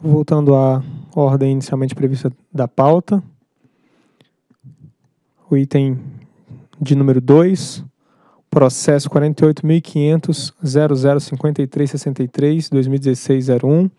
Voltando à ordem inicialmente prevista da pauta, o item de número 2, processo 48.500.0053.63.2016.01,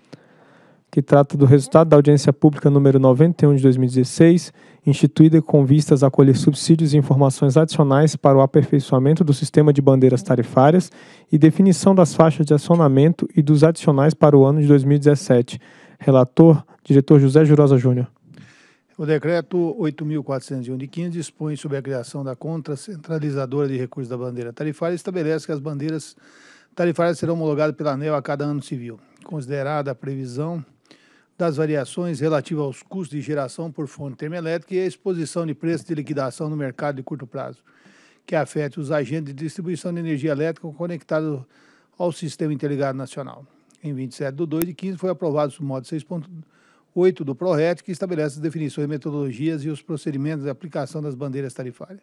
que trata do resultado da audiência pública número 91 de 2016, instituída com vistas a colher subsídios e informações adicionais para o aperfeiçoamento do sistema de bandeiras tarifárias e definição das faixas de acionamento e dos adicionais para o ano de 2017, Relator, diretor José Jurosa Júnior. O decreto 8.401 de 15 dispõe sobre a criação da conta centralizadora de recursos da bandeira tarifária e estabelece que as bandeiras tarifárias serão homologadas pela ANEL a cada ano civil, considerada a previsão das variações relativas aos custos de geração por fonte termoelétrica e a exposição de preços de liquidação no mercado de curto prazo, que afete os agentes de distribuição de energia elétrica conectados ao Sistema Interligado Nacional em 27 de 2 de 15, foi aprovado o Modo 6.8 do PRORET, que estabelece as definições, metodologias e os procedimentos de aplicação das bandeiras tarifárias.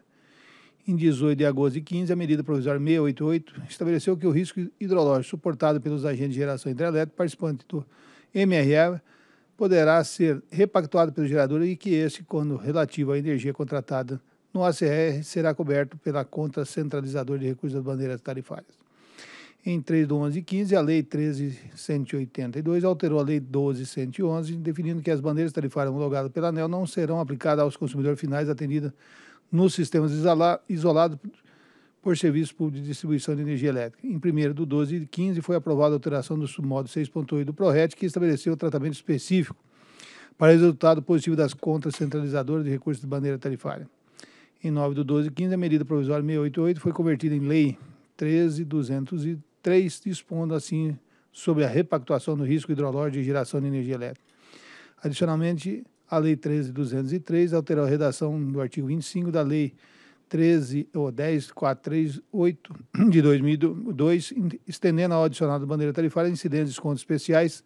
Em 18 de agosto de 15, a medida provisória 688 estabeleceu que o risco hidrológico suportado pelos agentes de geração hidrelétrica participantes do MRE poderá ser repactuado pelo gerador e que esse, quando relativo à energia contratada no ACR, será coberto pela conta centralizadora de recursos das bandeiras tarifárias. Em 3 de 11 e 15, a Lei 13.182 alterou a Lei 12.111, definindo que as bandeiras tarifárias homologadas pela ANEL não serão aplicadas aos consumidores finais atendidas nos sistemas isolados por serviço públicos de distribuição de energia elétrica. Em 1 de 12 e 15, foi aprovada a alteração do submodo 6.8 do PRORET, que estabeleceu o tratamento específico para resultado positivo das contas centralizadoras de recursos de bandeira tarifária. Em 9 de 12 e 15, a medida provisória 688 foi convertida em lei 13.203, 3, dispondo assim sobre a repactuação do risco hidrológico e geração de energia elétrica. Adicionalmente, a Lei 13.203 alterou a redação do artigo 25 da Lei 13 ou 10438 de 2002, estendendo ao adicionado bandeira tarifária incidentes de descontos especiais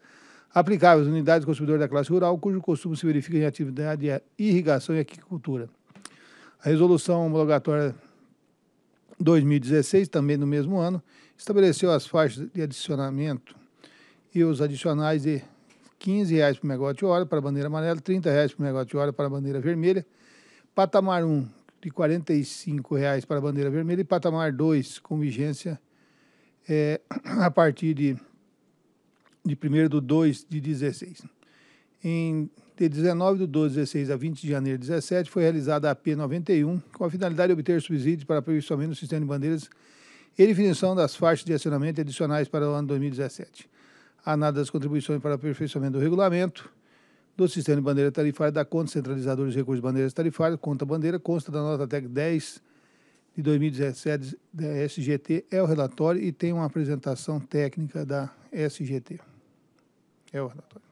aplicáveis às unidades consumidoras da classe rural, cujo consumo se verifica em atividade de irrigação e aquicultura. A resolução homologatória 2016, também no mesmo ano, estabeleceu as faixas de adicionamento e os adicionais de R$ 15,00 por megawatt-hora para a bandeira amarela, R$ 30,00 por megawatt-hora para a bandeira vermelha, patamar 1 de R$ 45,00 para a bandeira vermelha e patamar 2 com vigência é, a partir de, de 1 de 2 de 16. Em de 19 de 12 16 a 20 de janeiro de 17, foi realizada a AP 91, com a finalidade de obter subsídios para aperfeiçoamento do sistema de bandeiras e definição das faixas de acionamento adicionais para o ano 2017. Análise das contribuições para aperfeiçoamento do regulamento do sistema de bandeira tarifária da conta centralizadora dos recursos de bandeiras tarifárias, conta bandeira, consta da nota TEC 10 de 2017 da SGT, é o relatório e tem uma apresentação técnica da SGT. É o relatório.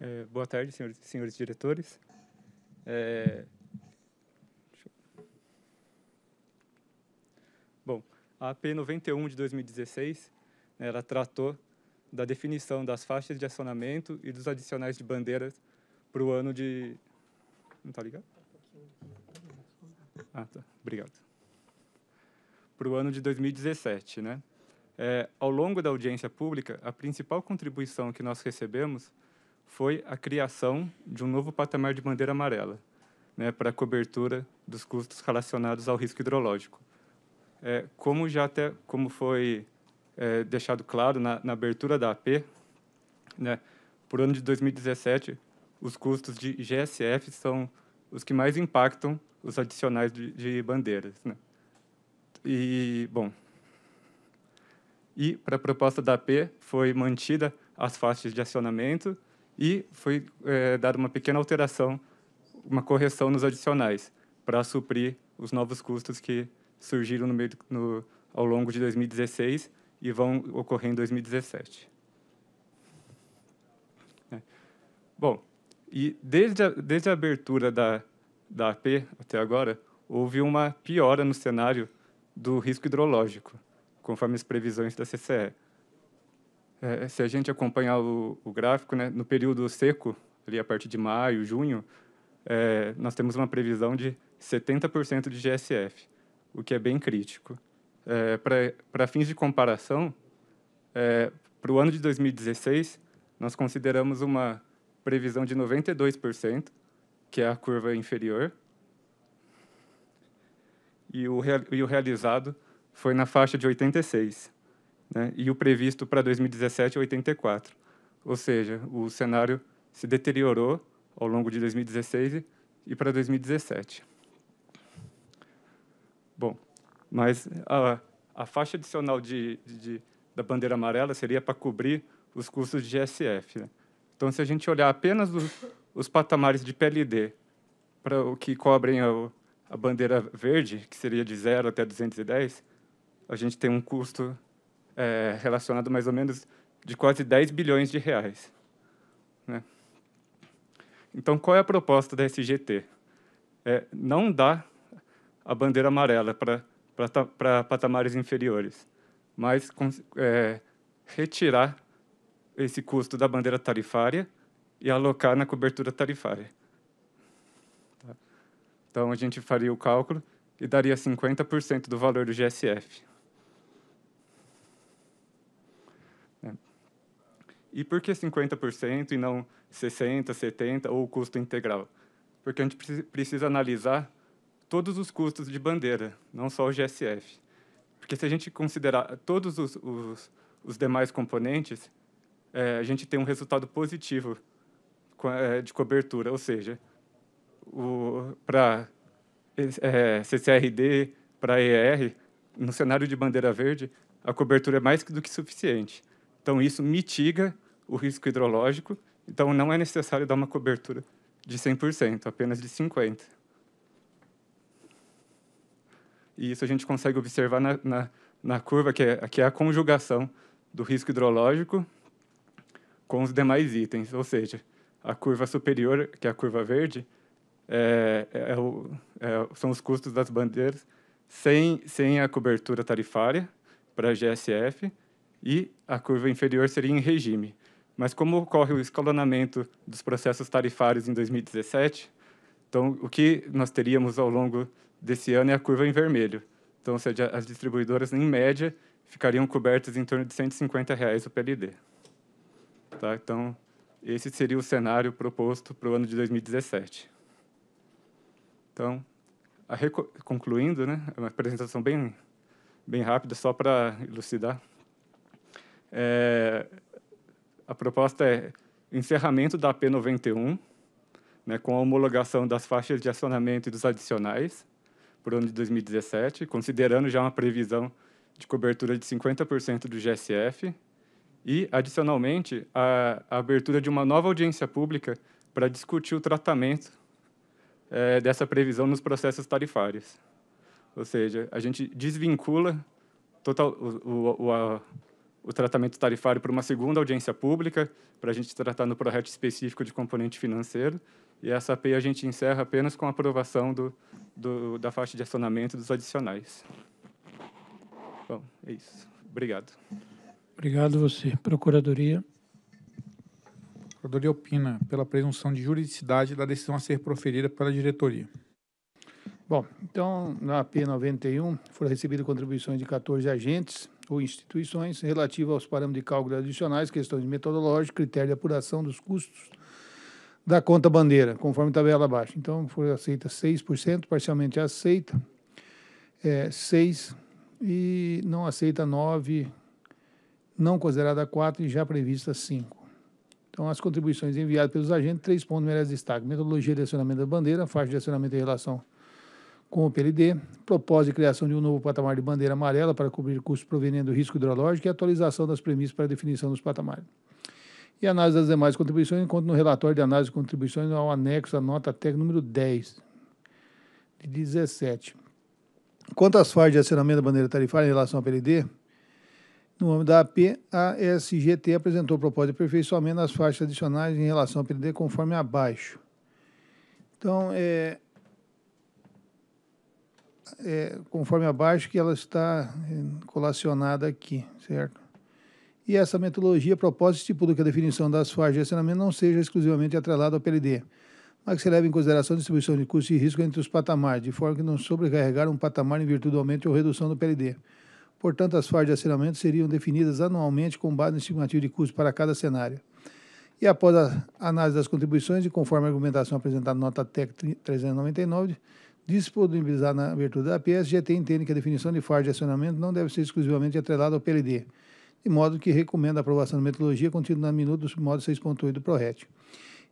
É, boa tarde, senhores, senhores diretores. É... Bom, a AP 91 de 2016, né, ela tratou da definição das faixas de acionamento e dos adicionais de bandeiras para o ano de... Não está ligado? Ah, tá. Obrigado. Para o ano de 2017, né? É, ao longo da audiência pública, a principal contribuição que nós recebemos foi a criação de um novo patamar de bandeira amarela, né, para a cobertura dos custos relacionados ao risco hidrológico. É, como já até como foi é, deixado claro na, na, abertura da AP, né, por ano de 2017, os custos de GSF são os que mais impactam os adicionais de, de bandeiras. Né? E, bom, e para a proposta da AP foi mantida as faixas de acionamento e foi é, dada uma pequena alteração, uma correção nos adicionais, para suprir os novos custos que surgiram no meio, no, ao longo de 2016 e vão ocorrer em 2017. É. Bom, e desde a, desde a abertura da, da AP até agora, houve uma piora no cenário do risco hidrológico, conforme as previsões da CCE. É, se a gente acompanhar o, o gráfico, né, no período seco, ali a partir de maio, junho, é, nós temos uma previsão de 70% de GSF, o que é bem crítico. É, para fins de comparação, é, para o ano de 2016, nós consideramos uma previsão de 92%, que é a curva inferior, e o, e o realizado foi na faixa de 86% né? e o previsto para 2017 é 84. Ou seja, o cenário se deteriorou ao longo de 2016 e para 2017. Bom, mas a, a faixa adicional de, de, da bandeira amarela seria para cobrir os custos de GSF. Né? Então, se a gente olhar apenas os, os patamares de PLD para o que cobrem a, a bandeira verde, que seria de 0 até 210, a gente tem um custo é, relacionado mais ou menos de quase 10 bilhões de reais. Né? Então, qual é a proposta da SGT? É, não dá a bandeira amarela para patamares inferiores, mas é, retirar esse custo da bandeira tarifária e alocar na cobertura tarifária. Tá? Então, a gente faria o cálculo e daria 50% do valor do GSF. E por que 50% e não 60%, 70% ou o custo integral? Porque a gente precisa analisar todos os custos de bandeira, não só o GSF. Porque se a gente considerar todos os, os, os demais componentes, é, a gente tem um resultado positivo é, de cobertura, ou seja, para é, CCRD, para ER, no cenário de bandeira verde, a cobertura é mais do que suficiente. Então, isso mitiga o risco hidrológico, então não é necessário dar uma cobertura de 100%, apenas de 50%. E isso a gente consegue observar na, na, na curva, que é, que é a conjugação do risco hidrológico com os demais itens, ou seja, a curva superior, que é a curva verde, é, é o, é, são os custos das bandeiras sem, sem a cobertura tarifária para a GSF, e a curva inferior seria em regime. Mas como ocorre o escalonamento dos processos tarifários em 2017, então o que nós teríamos ao longo desse ano é a curva em vermelho. Então, ou seja, as distribuidoras, em média, ficariam cobertas em torno de R$ 150 reais o PLD. Tá? Então, esse seria o cenário proposto para o ano de 2017. Então, concluindo, né, é uma apresentação bem, bem rápida, só para elucidar. É, a proposta é encerramento da AP91, né, com a homologação das faixas de acionamento e dos adicionais para o ano de 2017, considerando já uma previsão de cobertura de 50% do GSF e, adicionalmente, a, a, abertura de uma nova audiência pública para discutir o tratamento é, dessa previsão nos processos tarifários. Ou seja, a gente desvincula total, o, o, o a, o tratamento tarifário para uma segunda audiência pública, para a gente tratar no projeto específico de componente financeiro. E essa API a gente encerra apenas com a aprovação do, do, da faixa de acionamento dos adicionais. Bom, é isso. Obrigado. Obrigado você. Procuradoria. Procuradoria opina pela presunção de juridicidade da decisão a ser proferida pela diretoria. Bom, então, na AP 91, foram recebidas contribuições de 14 agentes, ou instituições relativa aos parâmetros de cálculo adicionais, questões metodológicas, critério de apuração dos custos da conta bandeira, conforme tabela abaixo. Então, foi aceita 6%, parcialmente aceita é, 6% e não aceita 9%, não considerada 4% e já prevista 5%. Então, as contribuições enviadas pelos agentes, três pontos merecem destaque. Metodologia de acionamento da bandeira, faixa de acionamento em relação com o PLD, propósito de criação de um novo patamar de bandeira amarela para cobrir custos provenientes do risco hidrológico e atualização das premissas para a definição dos patamares. E análise das demais contribuições encontra no relatório de análise de contribuições ao anexo à nota técnica número 10 de 17. Quanto às fases de acionamento da bandeira tarifária em relação ao PLD, no âmbito da AP, a SGT apresentou proposta de aperfeiçoamento nas faixas adicionais em relação ao PLD conforme abaixo. Então, é, é, conforme abaixo, que ela está é, colacionada aqui, certo? E essa metodologia proposta estipula que a definição das fases de acionamento não seja exclusivamente atrelada ao PLD, mas que se leve em consideração a distribuição de custo e risco entre os patamares, de forma que não sobrecarregar um patamar em virtude do aumento ou redução do PLD. Portanto, as fases de acionamento seriam definidas anualmente com base no estimativo de custo para cada cenário. E após a análise das contribuições e conforme a argumentação apresentada na nota TEC 399, Disponibilizar na abertura da PSGT entende que a definição de faixa de acionamento não deve ser exclusivamente atrelada ao PLD, de modo que recomenda a aprovação da metodologia contida na minuta do modo 6.8 do PRORET.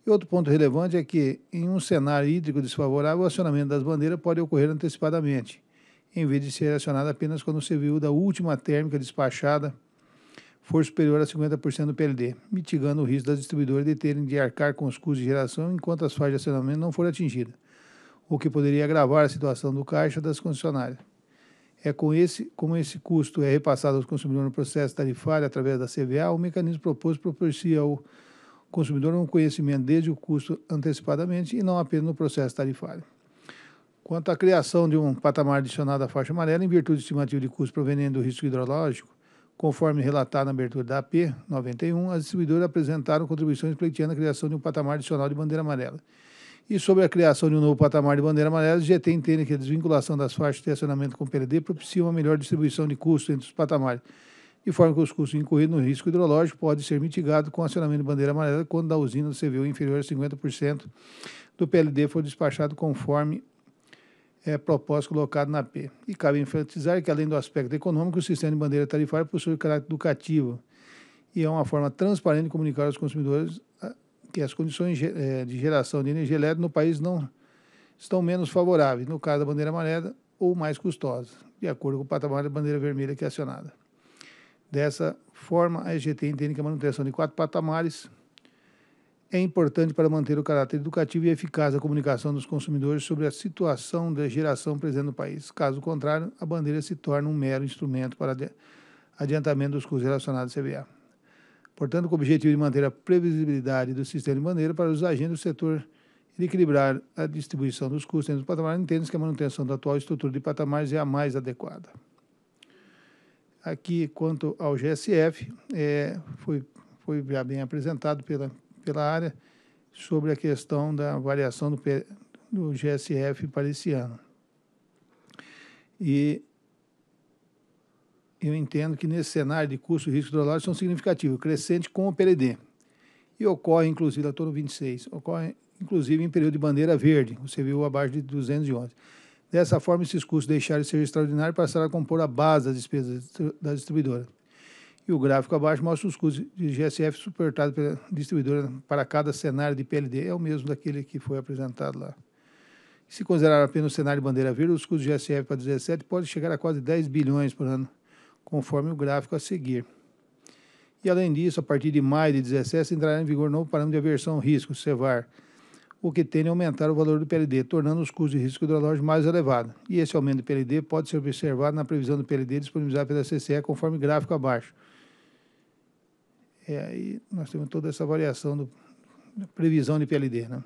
E outro ponto relevante é que, em um cenário hídrico desfavorável, o acionamento das bandeiras pode ocorrer antecipadamente, em vez de ser acionado apenas quando o CVU da última térmica despachada for superior a 50% do PLD, mitigando o risco das distribuidoras de terem de arcar com os custos de geração enquanto as faixas de acionamento não forem atingidas o que poderia agravar a situação do caixa das concessionárias. É com esse, como esse custo é repassado aos consumidores no processo tarifário através da CVA, o mecanismo proposto proporciona ao consumidor um conhecimento desde o custo antecipadamente e não apenas no processo tarifário. Quanto à criação de um patamar adicionado à faixa amarela, em virtude estimativa de custo proveniente do risco hidrológico, conforme relatado na abertura da AP 91, as distribuidoras apresentaram contribuições pleiteando a criação de um patamar adicional de bandeira amarela. E sobre a criação de um novo patamar de bandeira amarela, o GT entende que a desvinculação das faixas de estacionamento com o PLD propicia uma melhor distribuição de custos entre os patamares, de forma que os custos incorridos no risco hidrológico podem ser mitigados com o acionamento de bandeira amarela quando a usina do CVU inferior a 50% do PLD for despachado conforme é, proposta colocada na P. E cabe enfatizar que, além do aspecto econômico, o sistema de bandeira tarifária possui caráter educativo e é uma forma transparente de comunicar aos consumidores que as condições eh, de geração de energia elétrica no país não estão menos favoráveis, no caso da bandeira amarela, ou mais custosas de acordo com o patamar da bandeira vermelha que é acionada. Dessa forma, a EGT entende que a manutenção de quatro patamares é importante para manter o caráter educativo e eficaz da comunicação dos consumidores sobre a situação da geração presente no país. Caso contrário, a bandeira se torna um mero instrumento para adiantamento dos custos relacionados à CBA portanto, com o objetivo de manter a previsibilidade do sistema de maneira para os agentes do setor e equilibrar a distribuição dos custos entre os patamares, entende que a manutenção da atual estrutura de patamares é a mais adequada. Aqui, quanto ao GSF, é, foi, foi já bem apresentado pela, pela área sobre a questão da variação do, do GSF para esse ano. E eu entendo que nesse cenário de custo e risco hidrológico são significativos, crescente com o PLD. E ocorre, inclusive, a todo 26, ocorre, inclusive, em período de bandeira verde, Você viu abaixo de 211. Dessa forma, esses custos deixarem de ser extraordinários e passaram a compor a base das despesas da distribuidora. E o gráfico abaixo mostra os custos de GSF suportados pela distribuidora para cada cenário de PLD, é o mesmo daquele que foi apresentado lá. Se considerar apenas o cenário de bandeira verde, os custos de GSF para 17 podem chegar a quase 10 bilhões por ano conforme o gráfico a seguir. E além disso, a partir de maio de 2017 entrará em vigor novo parâmetro de aversão risco, CEVAR, o que tende a aumentar o valor do PLD, tornando os custos de risco hidrológico mais elevados. E esse aumento do PLD pode ser observado na previsão do PLD disponibilizada pela CCE, conforme gráfico abaixo. É, aí nós temos toda essa variação do, da previsão de PLD. Né?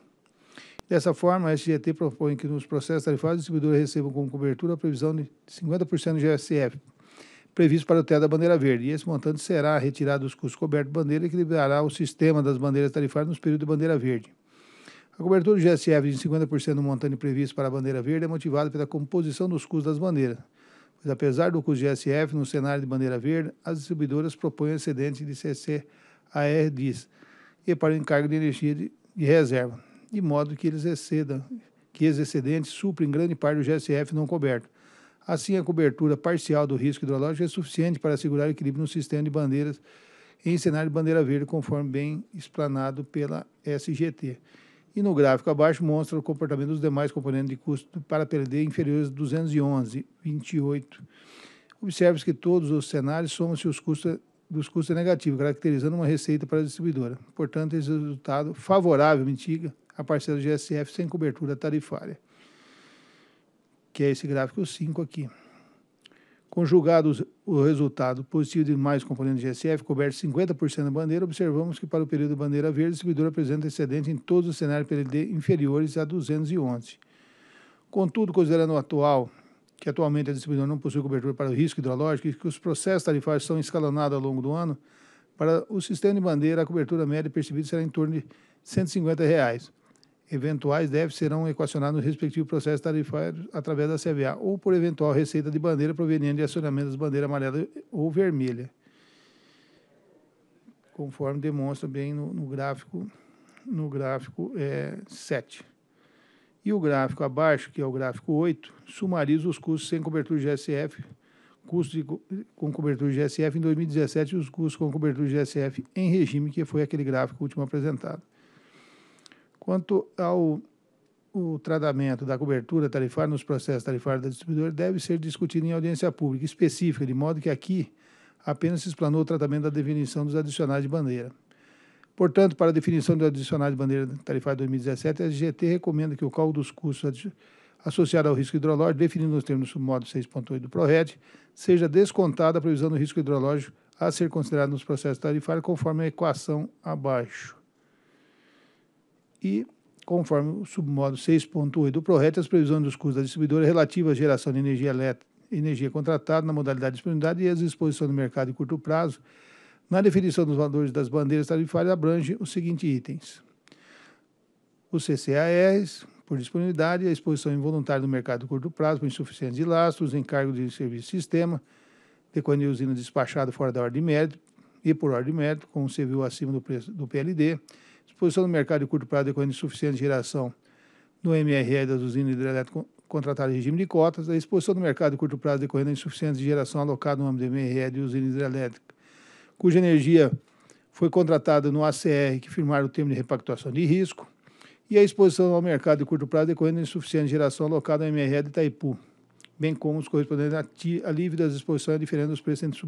Dessa forma, a SGT propõe que nos processos tarifários, os distribuidores recebam como cobertura a previsão de 50% do GSF, previsto para o teto da bandeira verde. E esse montante será retirado dos custos cobertos de bandeira e equilibrará o sistema das bandeiras tarifárias nos períodos de bandeira verde. A cobertura do GSF de 50% do montante previsto para a bandeira verde é motivada pela composição dos custos das bandeiras. Pois apesar do custo GSF no cenário de bandeira verde, as distribuidoras propõem excedente de ccar e para o encargo de energia de, de reserva, de modo que eles excedam, que esses excedentes suprem grande parte do GSF não coberto Assim, a cobertura parcial do risco hidrológico é suficiente para assegurar o equilíbrio no sistema de bandeiras em cenário de bandeira verde, conforme bem explanado pela SGT. E no gráfico abaixo mostra o comportamento dos demais componentes de custo para perder inferiores a 211,28. Observe-se que todos os cenários somam-se os custos dos custos negativos, caracterizando uma receita para a distribuidora. Portanto, esse resultado favorável mitiga a parcela do GSF sem cobertura tarifária que é esse gráfico 5 aqui. conjugado o resultado positivo de mais componentes de GSF, coberto 50% da bandeira, observamos que para o período bandeira verde, o distribuidor apresenta excedente em todos os cenários PLD inferiores a 211. Contudo, considerando o atual, que atualmente a distribuidora não possui cobertura para o risco hidrológico e que os processos tarifários são escalonados ao longo do ano, para o sistema de bandeira, a cobertura média percebida será em torno de R$ 150. Reais eventuais déficits serão equacionados no respectivo processo tarifário através da CVA ou por eventual receita de bandeira proveniente de acionamentos de bandeira amarela ou vermelha, conforme demonstra bem no, no gráfico no gráfico é, 7. E o gráfico abaixo, que é o gráfico 8, sumariza os custos sem cobertura de GSF, custos de, com cobertura de GSF em 2017 e os custos com cobertura de GSF em regime, que foi aquele gráfico último apresentado. Quanto ao o tratamento da cobertura tarifária nos processos tarifários da distribuidora deve ser discutido em audiência pública específica, de modo que aqui apenas se explanou o tratamento da definição dos adicionais de bandeira. Portanto, para a definição do adicional de bandeira tarifária 2017, a G&T recomenda que o cálculo dos custos associado ao risco hidrológico, definido nos termos do submodo 6.8 do PRORED, seja descontada a previsão do risco hidrológico a ser considerado nos processos tarifários conforme a equação abaixo. E, conforme o submodo 6.8 do PRORET, as previsões dos custos da distribuidora relativas à geração de energia, elétrica energia contratada na modalidade de disponibilidade e as exposições do mercado de curto prazo, na definição dos valores das bandeiras tarifárias, abrange os seguintes itens. Os CCARs, por disponibilidade, a exposição involuntária do mercado de curto prazo por insuficiência de lastros, encargo de serviço de sistema, quando de usina despachada fora da ordem de mérito e por ordem de mérito, com o acima do preço do PLD, Exposição no mercado de curto prazo decorrente de insuficiente geração no MRE das usinas hidrelétricas contratadas em regime de cotas, a exposição do mercado de curto prazo decorrente insuficiente insuficiência de geração alocada no âmbito do MRE de usinas hidrelétricas cuja energia foi contratada no ACR, que firmaram o termo de repactuação de risco, e a exposição ao mercado de curto prazo decorrente insuficiente insuficiência de geração alocada no MRE de Itaipu, bem como os correspondentes à alívio das exposições diferentes dos preços entre o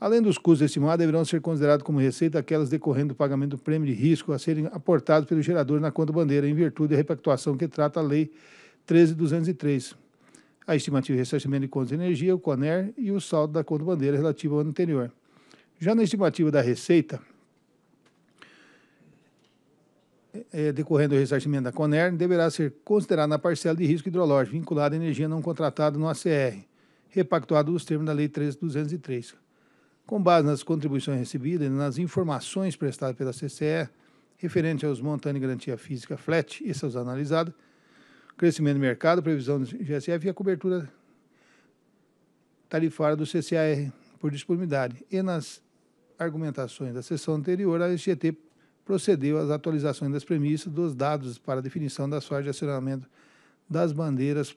Além dos custos estimados, deverão ser considerados como receita aquelas decorrendo do pagamento do prêmio de risco a serem aportados pelo gerador na conta bandeira, em virtude da repactuação que trata a Lei 13.203. A estimativa de ressarcimento de contas de energia, o CONER e o saldo da conta bandeira relativo ao ano anterior. Já na estimativa da receita, é, é decorrendo do ressarcimento da CONER, deverá ser considerada na parcela de risco hidrológico vinculada à energia não contratada no ACR, repactuado nos termos da Lei 13.203 com base nas contribuições recebidas e nas informações prestadas pela CCE referente aos montantes de garantia física flat e seus analisados, crescimento do mercado, previsão do GSF e a cobertura tarifária do CCAR por disponibilidade. E nas argumentações da sessão anterior, a SGT procedeu às atualizações das premissas dos dados para definição das faixas de acionamento das bandeiras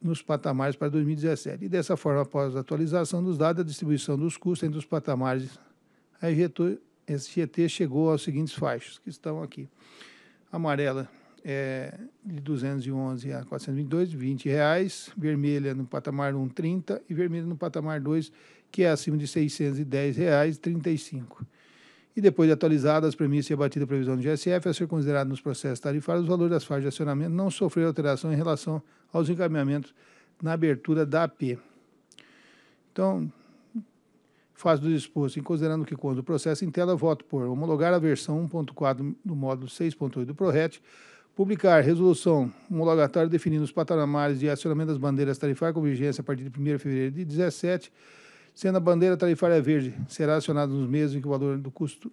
nos patamares para 2017. E dessa forma, após a atualização dos dados, a distribuição dos custos entre os patamares, a SGT chegou aos seguintes faixas, que estão aqui. Amarela é de 211 a 422, 20 reais. Vermelha no patamar 1, 30. E vermelha no patamar 2, que é acima de 610 reais, 35 reais e depois de atualizadas as premissas e a batida previsão do GSF, a ser considerado nos processos tarifários, o valor das faixas de acionamento não sofreu alteração em relação aos encaminhamentos na abertura da AP. Então, fase do disposto, em considerando que quando o processo em tela, voto por homologar a versão 1.4 do módulo 6.8 do ProRet, publicar resolução homologatória definindo os patamares de acionamento das bandeiras tarifárias com vigência a partir de 1 de fevereiro de 2017 sendo a bandeira tarifária verde, será acionada nos meses em que o valor do custo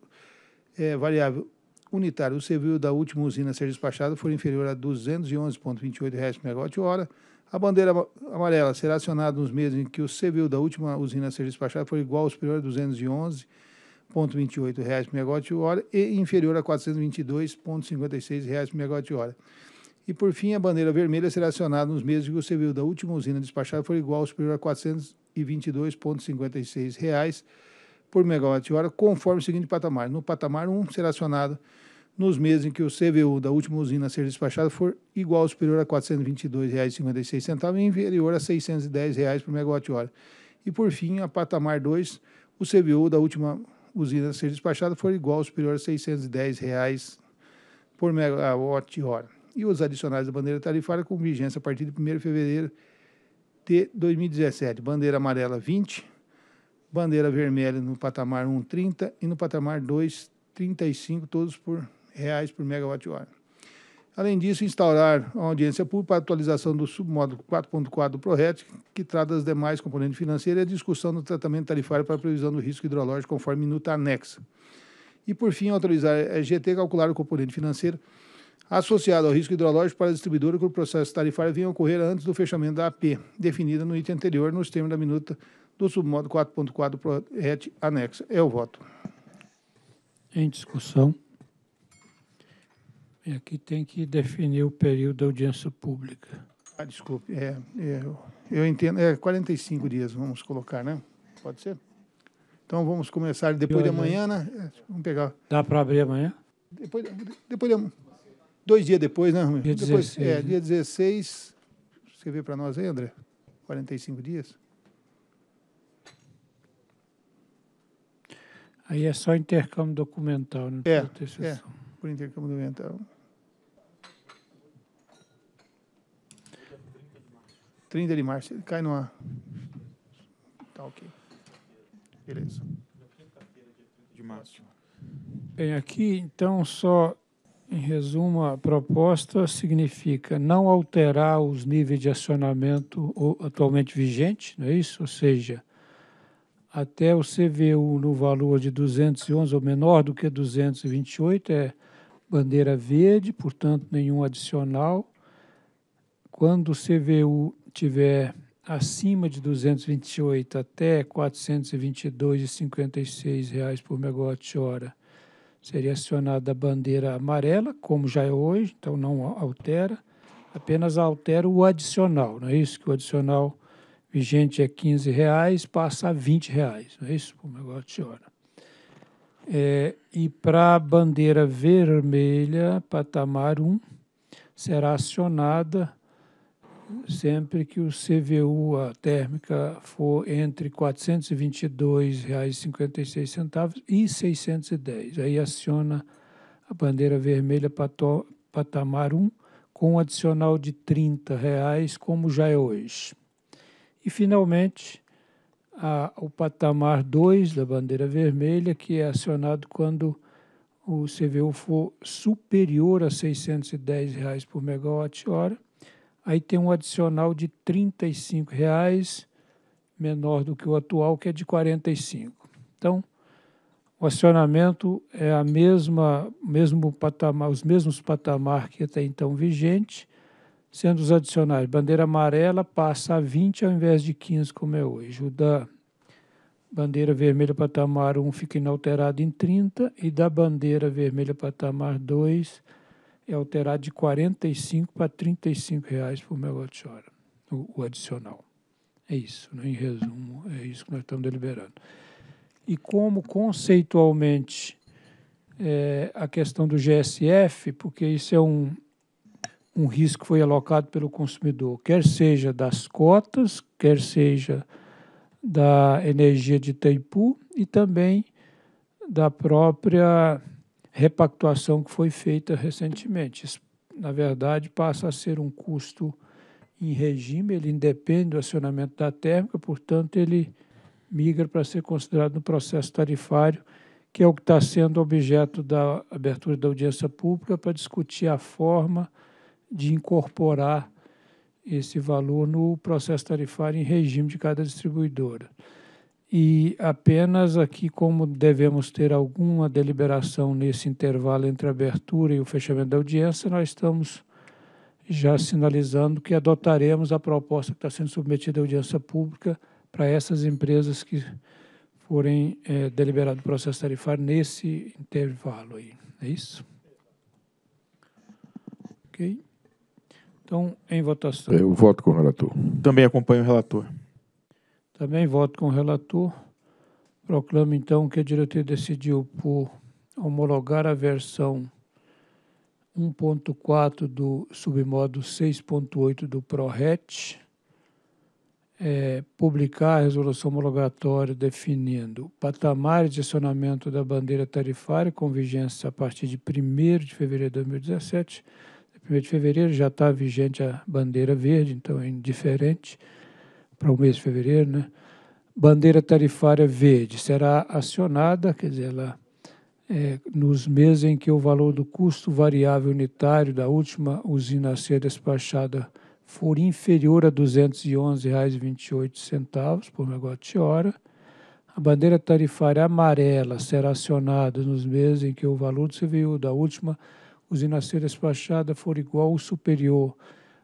é, variável unitário o civil da última usina a ser despachado for inferior a R$ 211,28 reais por megawatt-hora. A bandeira amarela será acionada nos meses em que o civil da última usina a ser despachado for igual ou superior a R$ 211,28 reais por megawatt-hora e inferior a R$ 422,56 reais por megawatt-hora. E, por fim, a bandeira vermelha será acionada nos meses em que o civil da última usina despachada for igual ou superior a R$ 122,56 reais por megawatt-hora, conforme o seguinte patamar. No patamar 1, será acionado nos meses em que o CVU da última usina a ser despachada for igual ou superior a R$ 422,56 e inferior a R$ 610,00 reais por megawatt-hora. E, por fim, a patamar 2, o CVU da última usina a ser despachada for igual ou superior a R$ 610,00 reais por megawatt-hora. E os adicionais da bandeira tarifária com vigência a partir de 1 de fevereiro de 2017. Bandeira amarela 20, bandeira vermelha no patamar 1,30 e no patamar 2,35, todos por reais por megawatt-hora. Além disso, instaurar uma audiência pública para atualização do submódulo 4.4 do PRORET, que trata das demais componentes financeiras e a discussão do tratamento tarifário para a previsão do risco hidrológico, conforme minuta anexa. E, por fim, autorizar a EGT a calcular o componente financeiro associado ao risco hidrológico para a distribuidora o processo tarifário vinha ocorrer antes do fechamento da AP, definida no item anterior, nos termos da minuta do submodo 4.4 do PROET anexo. É o voto. Em discussão. E aqui tem que definir o período da audiência pública. Ah, desculpe, é, é, eu entendo, é 45 dias, vamos colocar, né? Pode ser? Então vamos começar depois de né? amanhã, né? É, vamos pegar. Dá para abrir amanhã? Depois, depois de amanhã. Dois dias depois, né, Romeu? Dia depois, 16. É, né? dia 16. Você vê para nós aí, André? 45 dias. Aí é só intercâmbio documental, não né? é, é, por intercâmbio documental. 30 de março, ele cai no ar. Tá ok. Beleza. De março. Bem, aqui então só em resumo, a proposta significa não alterar os níveis de acionamento atualmente vigente, não é isso? Ou seja, até o CVU no valor de 211 ou menor do que 228 é bandeira verde, portanto, nenhum adicional. Quando o CVU tiver acima de 228 até R$ 422,56 por megawatt-hora, Seria acionada a bandeira amarela, como já é hoje, então não altera, apenas altera o adicional, não é isso? Que o adicional vigente é 15 reais, passa a 20 reais, não é isso? O negócio de hora. É, e para a bandeira vermelha, patamar 1, será acionada sempre que o CVU, a térmica, for entre R$ 422,56 e R$ 610. Aí aciona a bandeira vermelha patamar 1, com um adicional de R$ 30, reais, como já é hoje. E, finalmente, a, o patamar 2 da bandeira vermelha, que é acionado quando o CVU for superior a R$ 610 reais por megawatt-hora, Aí tem um adicional de R$ reais menor do que o atual, que é de R$ 45. Então, o acionamento é a mesma, mesmo patamar, os mesmos patamar que até então vigente, sendo os adicionais. Bandeira amarela passa a 20 ao invés de 15, como é hoje. O da bandeira vermelha patamar 1 fica inalterado em 30 e da bandeira vermelha patamar 2 é alterado de 45 para 35 reais por megawatt-hora, o, o, adicional. É isso, né? em resumo, é isso que nós estamos deliberando. E como conceitualmente é, a questão do GSF, porque isso é um, um risco que foi alocado pelo consumidor, quer seja das cotas, quer seja da energia de Taipu e também da própria repactuação que foi feita recentemente. Isso, na verdade, passa a ser um custo em regime, ele independe do acionamento da térmica, portanto, ele migra para ser considerado no processo tarifário, que é o que está sendo objeto da abertura da audiência pública para discutir a forma de incorporar esse valor no processo tarifário em regime de cada distribuidora e apenas aqui como devemos ter alguma deliberação nesse intervalo entre a abertura e o fechamento da audiência, nós estamos já sinalizando que adotaremos a proposta que está sendo submetida à audiência pública para essas empresas que forem é, deliberado o processo tarifário nesse intervalo aí. É isso? Ok. Então, em votação. Eu voto com o relator. Também acompanho o relator. Também voto com o relator. Proclamo, então, que a diretoria decidiu por homologar a versão 1.4 do submódulo 6.8 do PRORET, é, publicar a resolução homologatória definindo patamares de acionamento da bandeira tarifária com vigência a partir de 1 de fevereiro de 2017. 1 de fevereiro já está vigente a bandeira verde, então é indiferente para o mês de fevereiro, né? Bandeira tarifária verde será acionada, quer dizer, ela, é, nos meses em que o valor do custo variável unitário da última usina a ser despachada for inferior a R$ 211,28 por megawatt-hora, a bandeira tarifária amarela será acionada nos meses em que o valor do CVU da última usina a ser despachada for igual ou superior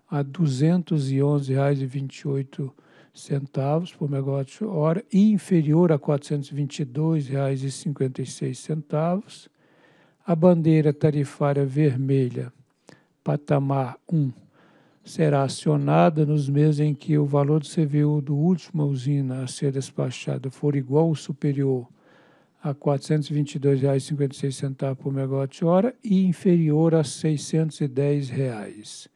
a R$ 211,28 centavos por megawatt-hora, inferior a R$ 422,56. A bandeira tarifária vermelha, patamar 1, será acionada nos meses em que o valor do CVU do última usina a ser despachada for igual ou superior a R$ 422,56 por megawatt-hora e inferior a R$ 610. Reais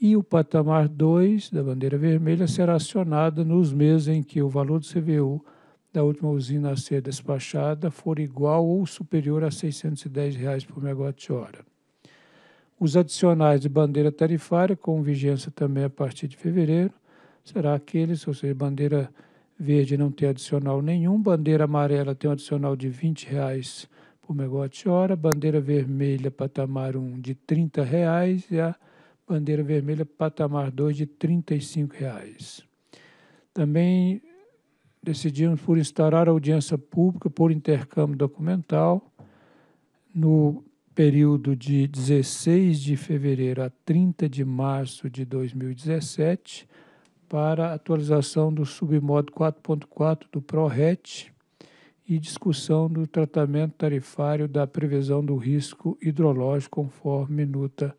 e o patamar 2 da bandeira vermelha será acionada nos meses em que o valor do CVU da última usina a ser despachada for igual ou superior a R$ 610,00 reais por megawatt-hora. Os adicionais de bandeira tarifária, com vigência também a partir de fevereiro, será aqueles, ou seja, bandeira verde não tem adicional nenhum, bandeira amarela tem um adicional de R$ 20,00, reais por megawatt-hora, bandeira vermelha, patamar 1, de R$ 30,00 reais, e a bandeira vermelha, patamar 2, de R$ reais. Também decidimos por instaurar audiência pública por intercâmbio documental no período de 16 de fevereiro a 30 de março de 2017 para atualização do submodo 4.4 do PRORET e discussão do tratamento tarifário da previsão do risco hidrológico conforme minuta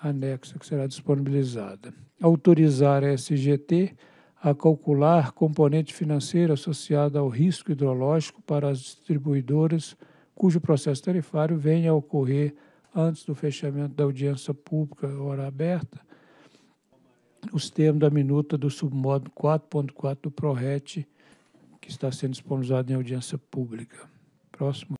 anexa que será disponibilizada. Autorizar a SGT a calcular componente financeiro associado ao risco hidrológico para as distribuidoras cujo processo tarifário venha a ocorrer antes do fechamento da audiência pública hora aberta, os termos da minuta do submódulo 4.4 do PRORET, que está sendo disponibilizado em audiência pública. Próximo.